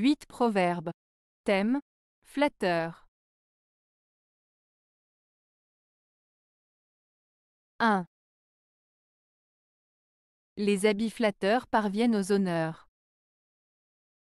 8 Proverbes. Thème Flatteur. 1. Les habits flatteurs parviennent aux honneurs.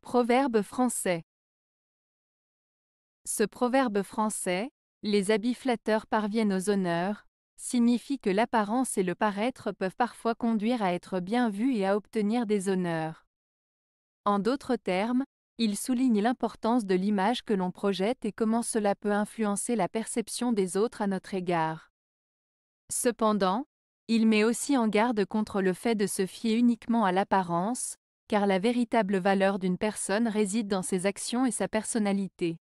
Proverbe français. Ce proverbe français, les habits flatteurs parviennent aux honneurs, signifie que l'apparence et le paraître peuvent parfois conduire à être bien vus et à obtenir des honneurs. En d'autres termes, il souligne l'importance de l'image que l'on projette et comment cela peut influencer la perception des autres à notre égard. Cependant, il met aussi en garde contre le fait de se fier uniquement à l'apparence, car la véritable valeur d'une personne réside dans ses actions et sa personnalité.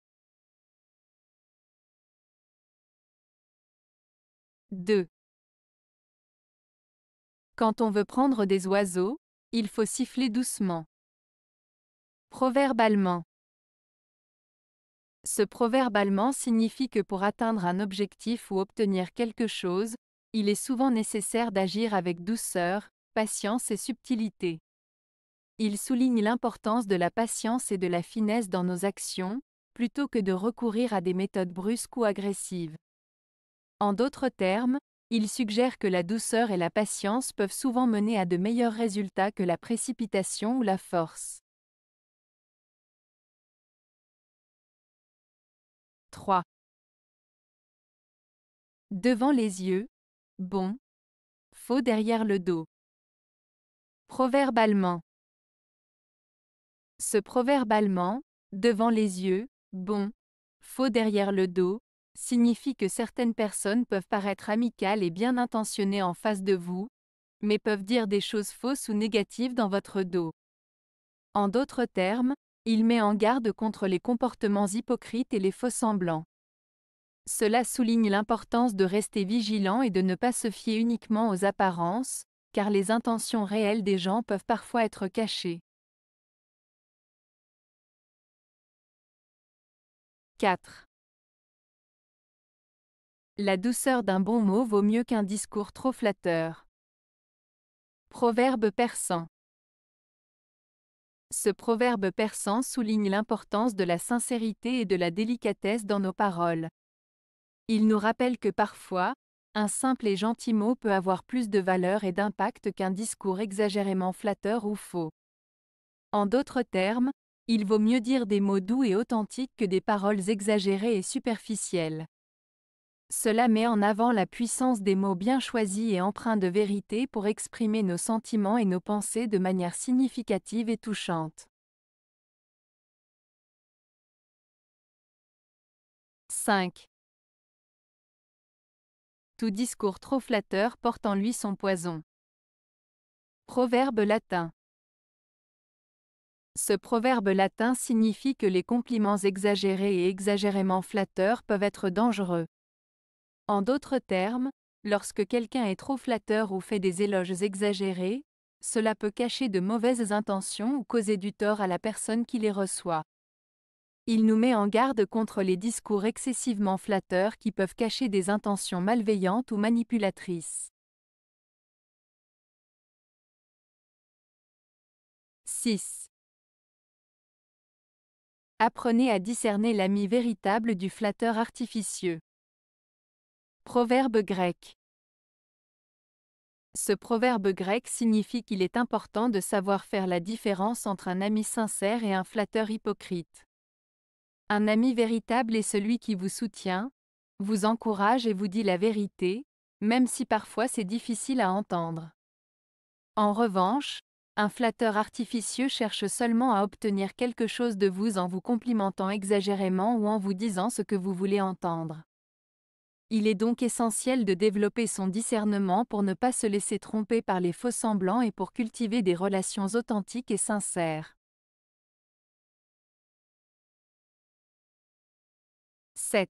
2. Quand on veut prendre des oiseaux, il faut siffler doucement. Proverbe allemand. Ce proverbe allemand signifie que pour atteindre un objectif ou obtenir quelque chose, il est souvent nécessaire d'agir avec douceur, patience et subtilité. Il souligne l'importance de la patience et de la finesse dans nos actions, plutôt que de recourir à des méthodes brusques ou agressives. En d'autres termes, il suggère que la douceur et la patience peuvent souvent mener à de meilleurs résultats que la précipitation ou la force. 3. Devant les yeux, bon, faux derrière le dos. Proverbe allemand. Ce proverbe allemand, devant les yeux, bon, faux derrière le dos, signifie que certaines personnes peuvent paraître amicales et bien intentionnées en face de vous, mais peuvent dire des choses fausses ou négatives dans votre dos. En d'autres termes, il met en garde contre les comportements hypocrites et les faux-semblants. Cela souligne l'importance de rester vigilant et de ne pas se fier uniquement aux apparences, car les intentions réelles des gens peuvent parfois être cachées. 4. La douceur d'un bon mot vaut mieux qu'un discours trop flatteur. Proverbe persan. Ce proverbe persan souligne l'importance de la sincérité et de la délicatesse dans nos paroles. Il nous rappelle que parfois, un simple et gentil mot peut avoir plus de valeur et d'impact qu'un discours exagérément flatteur ou faux. En d'autres termes, il vaut mieux dire des mots doux et authentiques que des paroles exagérées et superficielles. Cela met en avant la puissance des mots bien choisis et empreints de vérité pour exprimer nos sentiments et nos pensées de manière significative et touchante. 5. Tout discours trop flatteur porte en lui son poison. Proverbe latin. Ce proverbe latin signifie que les compliments exagérés et exagérément flatteurs peuvent être dangereux. En d'autres termes, lorsque quelqu'un est trop flatteur ou fait des éloges exagérés, cela peut cacher de mauvaises intentions ou causer du tort à la personne qui les reçoit. Il nous met en garde contre les discours excessivement flatteurs qui peuvent cacher des intentions malveillantes ou manipulatrices. 6. Apprenez à discerner l'ami véritable du flatteur artificieux. Proverbe grec. Ce proverbe grec signifie qu'il est important de savoir faire la différence entre un ami sincère et un flatteur hypocrite. Un ami véritable est celui qui vous soutient, vous encourage et vous dit la vérité, même si parfois c'est difficile à entendre. En revanche, un flatteur artificieux cherche seulement à obtenir quelque chose de vous en vous complimentant exagérément ou en vous disant ce que vous voulez entendre. Il est donc essentiel de développer son discernement pour ne pas se laisser tromper par les faux-semblants et pour cultiver des relations authentiques et sincères. 7.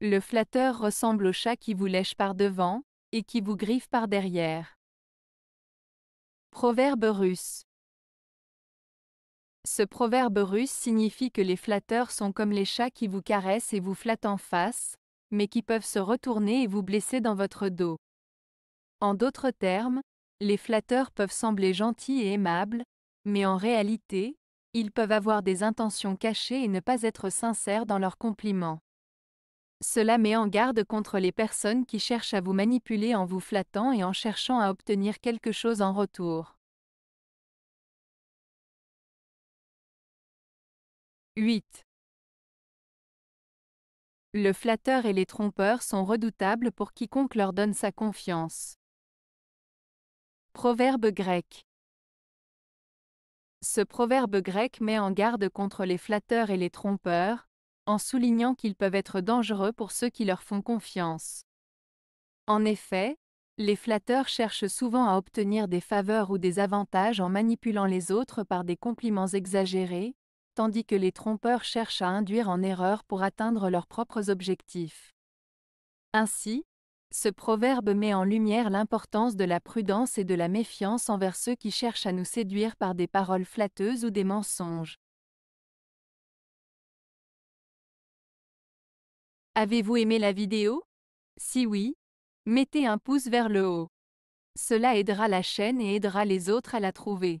Le flatteur ressemble au chat qui vous lèche par devant et qui vous griffe par derrière. Proverbe russe. Ce proverbe russe signifie que les flatteurs sont comme les chats qui vous caressent et vous flattent en face, mais qui peuvent se retourner et vous blesser dans votre dos. En d'autres termes, les flatteurs peuvent sembler gentils et aimables, mais en réalité, ils peuvent avoir des intentions cachées et ne pas être sincères dans leurs compliments. Cela met en garde contre les personnes qui cherchent à vous manipuler en vous flattant et en cherchant à obtenir quelque chose en retour. 8. Le flatteur et les trompeurs sont redoutables pour quiconque leur donne sa confiance. Proverbe grec. Ce proverbe grec met en garde contre les flatteurs et les trompeurs, en soulignant qu'ils peuvent être dangereux pour ceux qui leur font confiance. En effet, les flatteurs cherchent souvent à obtenir des faveurs ou des avantages en manipulant les autres par des compliments exagérés, tandis que les trompeurs cherchent à induire en erreur pour atteindre leurs propres objectifs. Ainsi, ce proverbe met en lumière l'importance de la prudence et de la méfiance envers ceux qui cherchent à nous séduire par des paroles flatteuses ou des mensonges. Avez-vous aimé la vidéo Si oui, mettez un pouce vers le haut. Cela aidera la chaîne et aidera les autres à la trouver